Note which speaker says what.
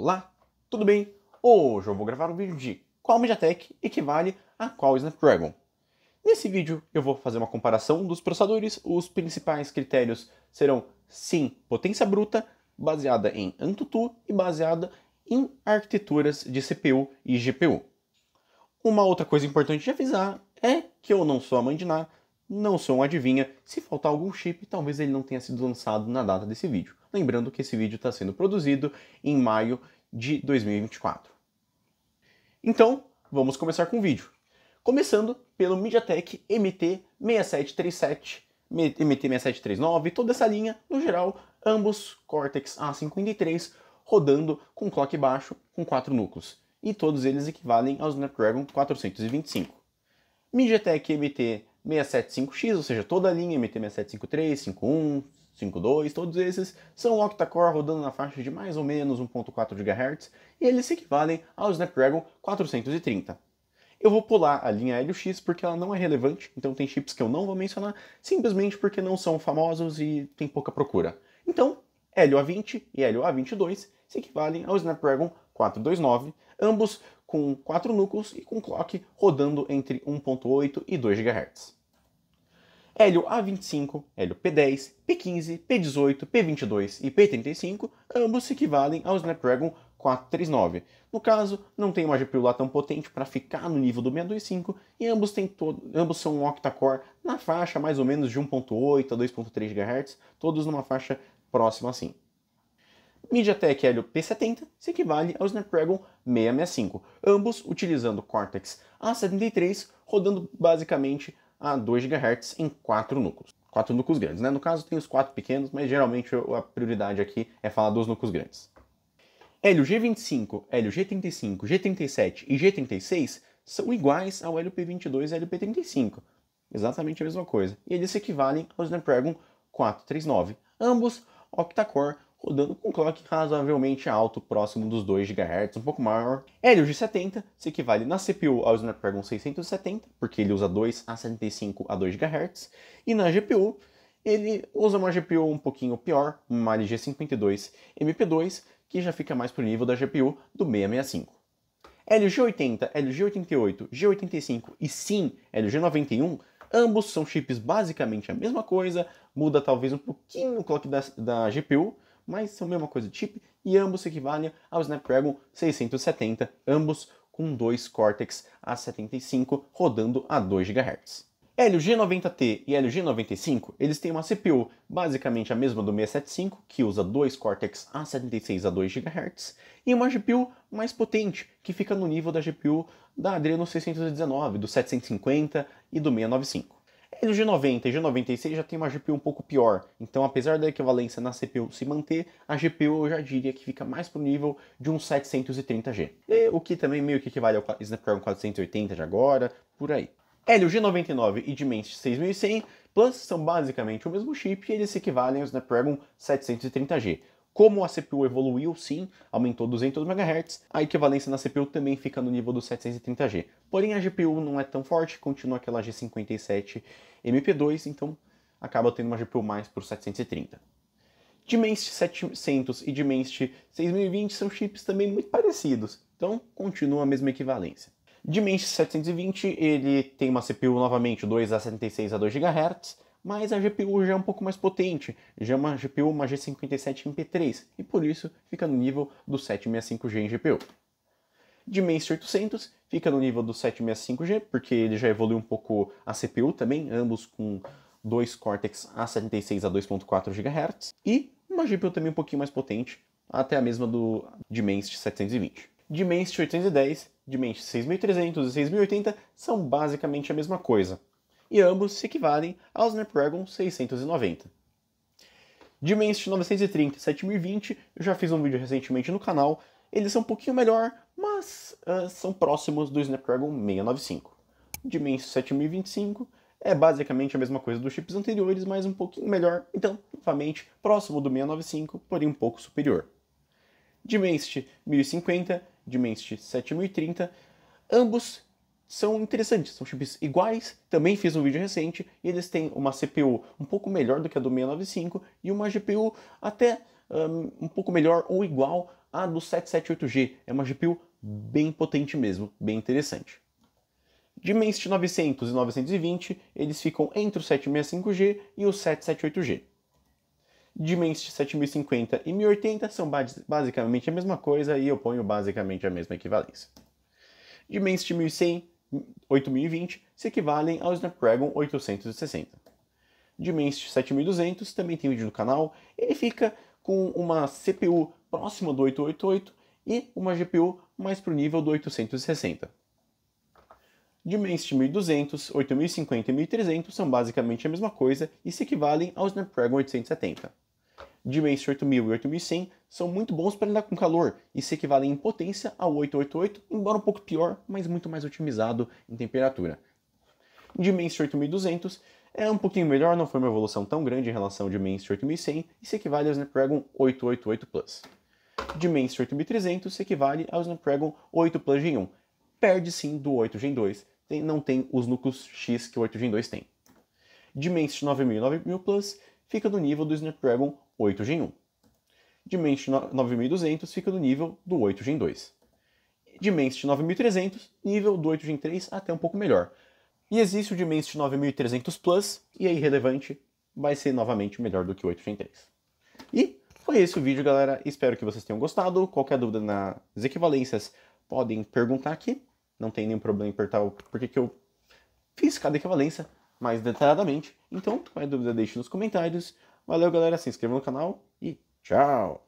Speaker 1: Olá, tudo bem? Hoje eu vou gravar um vídeo de qual MediaTek equivale a qual Snapdragon. Nesse vídeo eu vou fazer uma comparação dos processadores, os principais critérios serão sim potência bruta, baseada em AnTuTu e baseada em arquiteturas de CPU e GPU. Uma outra coisa importante de avisar é que eu não sou a mãe de nada, não sou um adivinha, se faltar algum chip, talvez ele não tenha sido lançado na data desse vídeo. Lembrando que esse vídeo está sendo produzido em maio de 2024. Então, vamos começar com o vídeo. Começando pelo MediaTek MT6737, MT6739, toda essa linha, no geral, ambos Cortex A53 rodando com clock baixo com 4 núcleos. E todos eles equivalem ao Snapdragon 425. MediaTek MT 675X, ou seja, toda a linha mt 6753 51, 52, todos esses são octa-core rodando na faixa de mais ou menos 1.4 GHz e eles se equivalem ao Snapdragon 430. Eu vou pular a linha Helio X porque ela não é relevante, então tem chips que eu não vou mencionar, simplesmente porque não são famosos e tem pouca procura. Então, Helio A20 e Helio A22 se equivalem ao Snapdragon 429, ambos com 4 núcleos e com clock rodando entre 1.8 e 2 GHz. Hélio A25, Hélio P10, P15, P18, P22 e P35, ambos se equivalem ao Snapdragon 439. No caso, não tem uma GPU lá tão potente para ficar no nível do 625 e ambos, têm ambos são um octa-core na faixa mais ou menos de 1.8 a 2.3 GHz, todos numa faixa próxima assim. MediaTek Helio P70 se equivale ao Snapdragon 665, ambos utilizando Cortex A73, rodando basicamente a 2 GHz em quatro núcleos. Quatro núcleos grandes, né? No caso tem os quatro pequenos, mas geralmente a prioridade aqui é falar dos núcleos grandes. Hélio G25, Hélio G35, G37 e G36 são iguais ao Hélio P22 e Hélio P35. Exatamente a mesma coisa. E eles se equivalem ao Snapdragon 439, ambos octa-core rodando com um clock razoavelmente alto, próximo dos 2 GHz, um pouco maior. Hélio G70 se equivale na CPU ao Snapdragon 670, porque ele usa 2 a 75 a 2 GHz, e na GPU ele usa uma GPU um pouquinho pior, uma LG52 MP2, que já fica mais pro nível da GPU do 665. g 80 g 88 G85 e sim g 91 ambos são chips basicamente a mesma coisa, muda talvez um pouquinho o clock da, da GPU, mas são a mesma coisa de chip e ambos equivalem ao Snapdragon 670, ambos com dois Cortex A75 rodando a 2 GHz. Helio G90T e Helio G95, eles têm uma CPU basicamente a mesma do 675, que usa dois Cortex A76 a 2 GHz, e uma GPU mais potente, que fica no nível da GPU da Adreno 619, do 750 e do 695. Ele é, G90 e G96 já tem uma GPU um pouco pior, então apesar da equivalência na CPU se manter, a GPU eu já diria que fica mais pro nível de um 730G. E, o que também meio que equivale ao Snapdragon 480 de agora, por aí. Helio é, G99 e Dimensity 6100 Plus são basicamente o mesmo chip e eles se equivalem ao Snapdragon 730G. Como a CPU evoluiu, sim, aumentou 200 MHz, a equivalência na CPU também fica no nível do 730G. Porém, a GPU não é tão forte, continua aquela G57 MP2, então acaba tendo uma GPU mais para o 730. Dimensity 700 e Dimensity 6020 são chips também muito parecidos, então continua a mesma equivalência. Dimensity 720 ele tem uma CPU novamente 2 a 76 a 2 GHz, mas a GPU já é um pouco mais potente, já é uma GPU uma G57 MP3 e por isso fica no nível do 765G em GPU. Dimensity 800 fica no nível do 765G, porque ele já evoluiu um pouco a CPU também, ambos com dois Cortex A76 a 2.4 GHz e uma GPU também um pouquinho mais potente, até a mesma do Dimensity 720. Dimensity 810, Dimensity 6300 e 6080 são basicamente a mesma coisa e ambos se equivalem aos Snapdragon 690. Dimensity 930 e 7020, eu já fiz um vídeo recentemente no canal, eles são um pouquinho melhor, mas uh, são próximos do Snapdragon 695. Dimensity 7025 é basicamente a mesma coisa dos chips anteriores, mas um pouquinho melhor, então, novamente, próximo do 695, porém um pouco superior. Dimensity 1050, Dimensity 7030, ambos são interessantes, são chips iguais, também fiz um vídeo recente, e eles têm uma CPU um pouco melhor do que a do 695 e uma GPU até um, um pouco melhor ou igual à do 778G. É uma GPU bem potente mesmo, bem interessante. Dimensity 900 e 920, eles ficam entre o 765G e o 778G. Dimensity 7050 e 1080 são basicamente a mesma coisa e eu ponho basicamente a mesma equivalência. Dimensity 1100 8020 se equivalem ao Snapdragon 860. Dimensity 7200 também tem vídeo no canal, ele fica com uma CPU próxima do 888 e uma GPU mais para o nível do 860. Dimensity 1200, 8050 e 1300 são basicamente a mesma coisa e se equivalem ao Snapdragon 870. Dimensity 8000 e 8100 são muito bons para lidar com calor e se equivalem em potência ao 888, embora um pouco pior, mas muito mais otimizado em temperatura. Dimensity 8200 é um pouquinho melhor, não foi uma evolução tão grande em relação ao Dimensity 8100 e se equivale ao Snapdragon 888 Plus. Dimensity 8300 se equivale ao Snapdragon 8 Plus Gen 1, perde sim do 8 Gen 2, tem, não tem os núcleos X que o 8 Gen 2 tem. Dimensity 9000 e 9000 Plus fica no nível do Snapdragon 8 Gen 1. Dimensity 9200 fica no nível do 8 Gen 2. Dimensity 9300, nível do 8 Gen 3 até um pouco melhor. E existe o Dimensity 9300 Plus, e aí relevante, vai ser novamente melhor do que o 8 Gen 3. E foi esse o vídeo, galera. Espero que vocês tenham gostado. Qualquer dúvida nas equivalências, podem perguntar aqui. Não tem nenhum problema em apertar o porquê que eu fiz cada equivalência mais detalhadamente. Então, qualquer dúvida, deixe nos comentários. Valeu, galera. Se inscreva no canal e Tchau!